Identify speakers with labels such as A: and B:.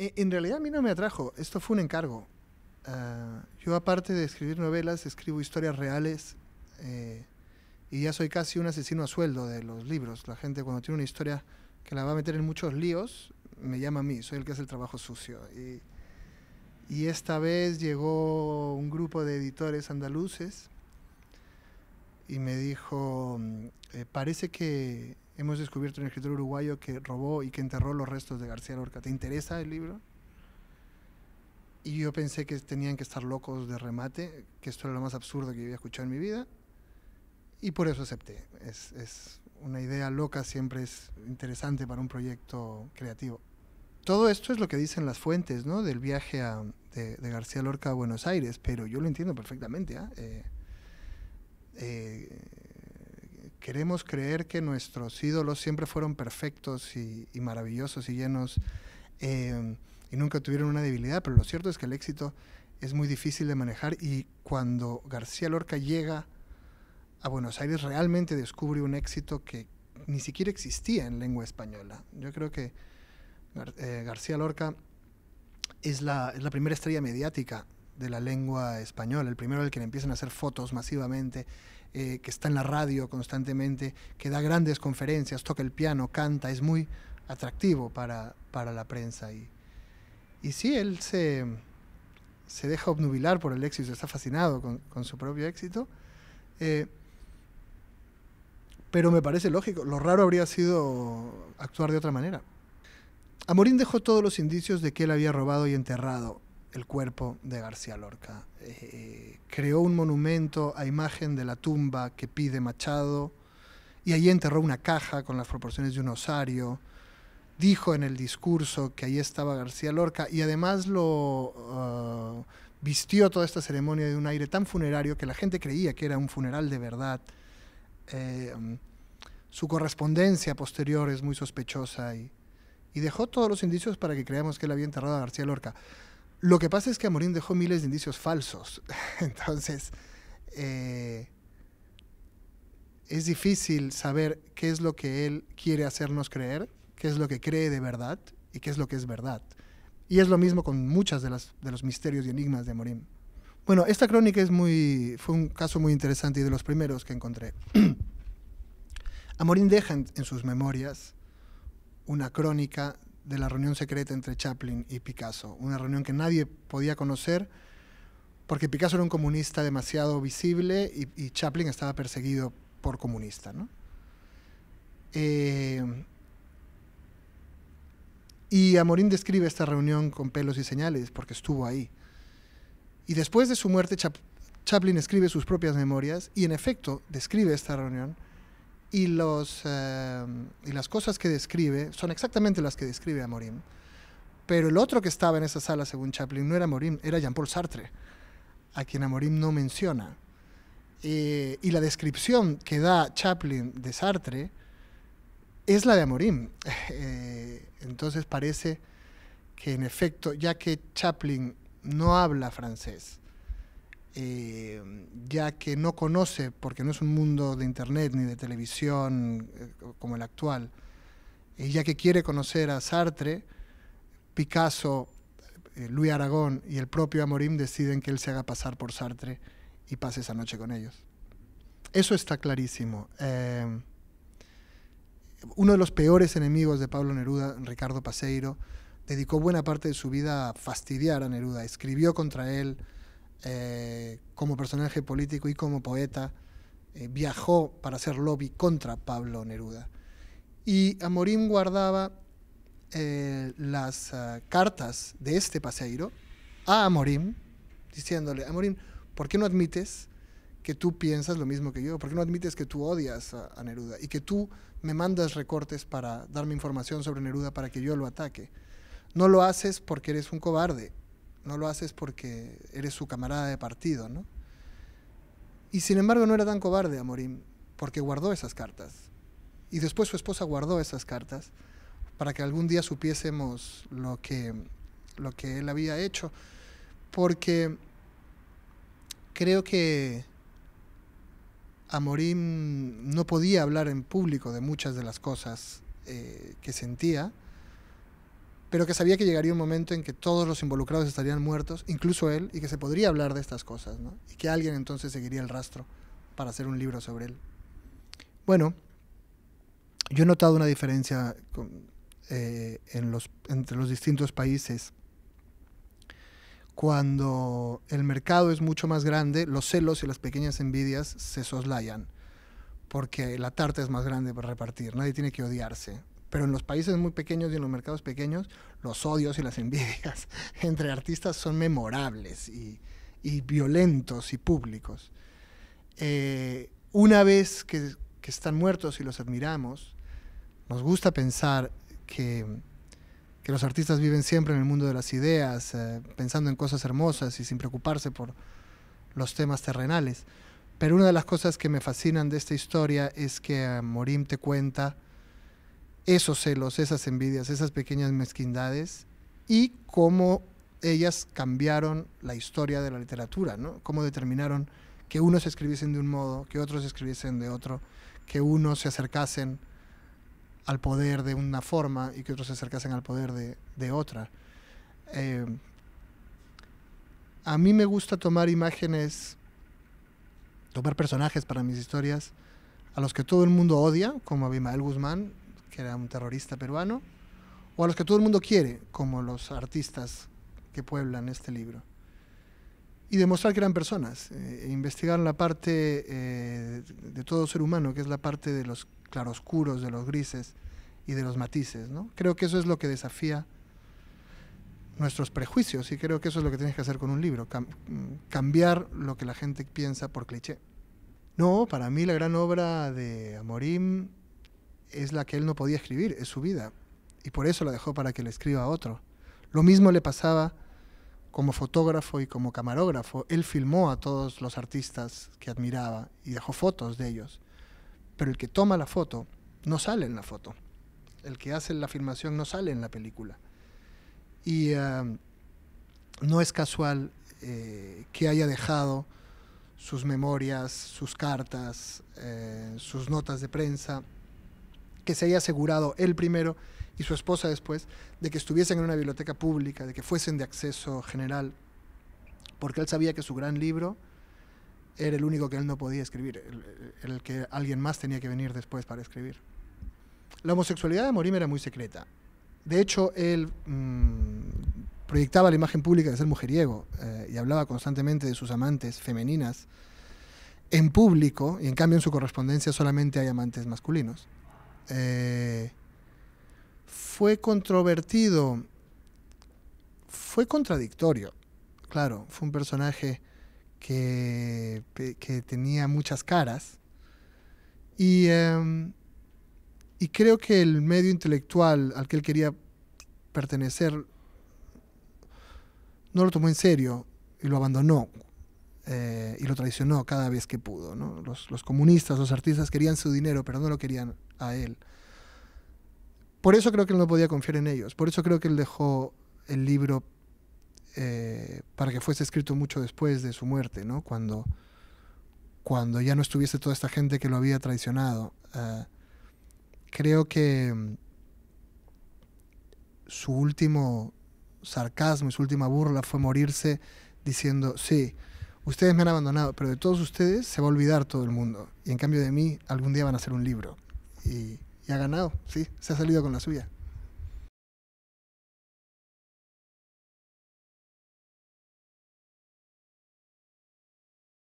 A: Eh, en realidad a mí no me atrajo, esto fue un encargo. Ah, yo aparte de escribir novelas, escribo historias reales eh, y ya soy casi un asesino a sueldo de los libros. La gente cuando tiene una historia que la va a meter en muchos líos, me llama a mí, soy el que hace el trabajo sucio. Y, esta vez llegó un grupo de editores andaluces y me dijo, mm, eh, parece que hemos descubierto un escritor uruguayo que robó y que enterró los restos de García Lorca. ¿Te interesa el libro? Y yo pensé que tenían que estar locos de remate, que esto era lo más absurdo que había escuchado en mi vida, y por eso acepté. Es, una idea loca, siempre es interesante para un proyecto creativo. Todo esto es lo que dicen las fuentes ¿no? del viaje de, García Lorca a Buenos Aires, pero yo lo entiendo perfectamente. ¿ah? ¿eh? eh queremos creer que nuestros ídolos siempre fueron perfectos y, maravillosos y llenos em, y nunca tuvieron una debilidad, pero lo cierto es que el éxito es muy difícil de manejar y cuando García Lorca llega a Buenos Aires realmente descubre un éxito que ni siquiera existía en lengua española. Yo creo que eh, García Lorca es la, es la primera estrella mediática de la lengua española, el primero al que le empiezan a hacer fotos masivamente eh, que está en la radio constantemente, que da grandes conferencias, toca el piano, canta, es muy atractivo para, la prensa. Y, y sí, él se, deja obnubilar por el éxito, está fascinado con, su propio éxito. Eh, pero me parece lógico, lo raro habría sido actuar de otra manera. Amorín dejó todos los indicios de que él había robado y enterrado el cuerpo de García Lorca. Eh, creó un monumento a imagen de la tumba que pide Machado y allí enterró una caja con las proporciones de un osario. Dijo en el discurso que allí estaba García Lorca y además lo uh, vistió toda esta ceremonia de un aire tan funerario que la gente creía que era un funeral de verdad. Eh, um, su correspondencia posterior es muy sospechosa y, y dejó todos los indicios para que creamos que él había enterrado a García Lorca. Lo que pasa es que Amorín dejó miles de indicios falsos. Entonces, eh, es difícil saber qué es lo que él quiere hacernos creer, qué es lo que cree de verdad y qué es lo que es verdad. Y es lo mismo con muchas de, las, de los misterios y enigmas de Amorim. Bueno, esta crónica es muy, fue un caso muy interesante y de los primeros que encontré. Amorín deja en sus memorias una crónica de la reunión secreta entre Chaplin y Picasso, una reunión que nadie podía conocer porque Picasso era un comunista demasiado visible y, Chaplin estaba perseguido por comunista. ¿no? Eh, y Amorín describe esta reunión con pelos y señales porque estuvo ahí. Y después de su muerte, Chaplin escribe sus propias memorias y en efecto describe esta reunión eh, y, las cosas que describe son exactamente las que describe a Pero el otro que estaba en esa sala, según Chaplin, no era Morim, era Jean-Paul Sartre, a quien Amorim no menciona. Eh, y la descripción que da Chaplin de Sartre es la de Amorim. Eh, entonces parece que en efecto, ya que Chaplin no habla francés, eh, ya que no conoce, porque no es un mundo de internet ni de televisión eh, como el actual, y ya que quiere conocer a Sartre, Picasso, eh, Luis Aragón y el propio Amorim deciden que él se haga pasar por Sartre y pase esa noche con ellos. Eso está clarísimo. uno de los peores enemigos de Pablo Neruda, Ricardo Paseiro, dedicó buena parte de su vida a fastidiar a Neruda, escribió contra él, eh, como personaje político y como poeta, eh, viajó para hacer lobby contra Pablo Neruda. Y Amorim guardaba eh, las ah, cartas de este paseiro a Amorim, diciéndole, Amorim, ¿por qué no admites que tú piensas lo mismo que yo? ¿Por qué no admites que tú odias a Neruda y que tú me mandas recortes para darme información sobre Neruda para que yo lo ataque? No lo haces porque eres un cobarde, no lo haces porque eres su camarada de partido, ¿no? Y sin embargo no era tan cobarde Amorim, porque guardó esas cartas. Y después su esposa guardó esas cartas para que algún día supiésemos lo que, lo que él había hecho. Porque creo que Amorim no podía hablar en público de muchas de las cosas eh, que sentía, pero que sabía que llegaría un momento en que todos los involucrados estarían muertos, incluso él, y que se podría hablar de estas cosas, y que alguien entonces seguiría el rastro para hacer un libro sobre él. Bueno, yo he notado una diferencia eh, entre los distintos países. Cuando el mercado es mucho más grande, los celos y las pequeñas envidias se soslayan, porque la tarta es más grande para repartir, nadie tiene que odiarse, pero en los países muy pequeños y en los mercados pequeños, los odios y las envidias entre artistas son memorables y, violentos y públicos. Eh, una vez que, están muertos y los admiramos, nos gusta pensar que los artistas viven siempre en el mundo de las ideas, eh, pensando en cosas hermosas y sin preocuparse por los temas terrenales. Pero una de las cosas que me fascinan de esta historia es que eh, Morim te cuenta esos celos, esas envidias, esas pequeñas mezquindades y cómo ellas cambiaron la historia de la literatura, ¿no? Cómo determinaron que unos escribiesen de un modo, que otros escribiesen de otro, que unos se acercasen al poder de una forma y que otros se acercasen al poder de, otra. Eh, a mí me gusta tomar imágenes, tomar personajes para mis historias a los que todo el mundo odia, como Abimael Guzmán, que era un terrorista peruano, o a los que todo el mundo quiere, como los artistas que pueblan este libro. Y demostrar que eran personas, eh, e investigar la parte eh, de todo ser humano, que es la parte de los claroscuros, de los grises y de los matices. ¿no? Creo que eso es lo que desafía nuestros prejuicios y creo que eso es lo que tienes que hacer con un libro, cambiar lo que la gente piensa por cliché. No, para mí la gran obra de Amorim es la que él no podía escribir, es su vida. Y por eso la dejó para que la escriba a otro. Lo mismo le pasaba como fotógrafo y como camarógrafo. Él filmó a todos los artistas que admiraba y dejó fotos de ellos. Pero el que toma la foto no sale en la foto. El que hace la filmación no sale en la película. Y ah, no es casual eh, que haya dejado sus memorias, sus cartas, eh, sus notas de prensa que se haya asegurado él primero y su esposa después de que estuviesen en una biblioteca pública, de que fuesen de acceso general, porque él sabía que su gran libro era el único que él no podía escribir, el, que alguien más tenía que venir después para escribir. La homosexualidad de Morim era muy secreta. De hecho, él mm, proyectaba la imagen pública de ser mujeriego eh, y hablaba constantemente de sus amantes femeninas en público y en cambio en su correspondencia solamente hay amantes masculinos. Eh, fue controvertido, fue contradictorio. Claro, fue un personaje que, tenía muchas caras. Y, em, y creo que el medio intelectual al que él quería pertenecer no lo tomó en serio y lo abandonó eh, y lo traicionó cada vez que pudo. Los, los, comunistas, los artistas querían su dinero, pero no lo querían a él. Por eso creo que él no podía confiar en ellos, por eso creo que él dejó el libro eh, para que fuese escrito mucho después de su muerte, ¿no? cuando, cuando ya no estuviese toda esta gente que lo había traicionado. Eh, creo que mm, su último sarcasmo su última burla fue morirse diciendo, sí, ustedes me han abandonado, pero de todos ustedes se va a olvidar todo el mundo. Y en cambio de mí, algún día van a hacer un libro. Y, ha ganado, sí, se ha salido con la suya.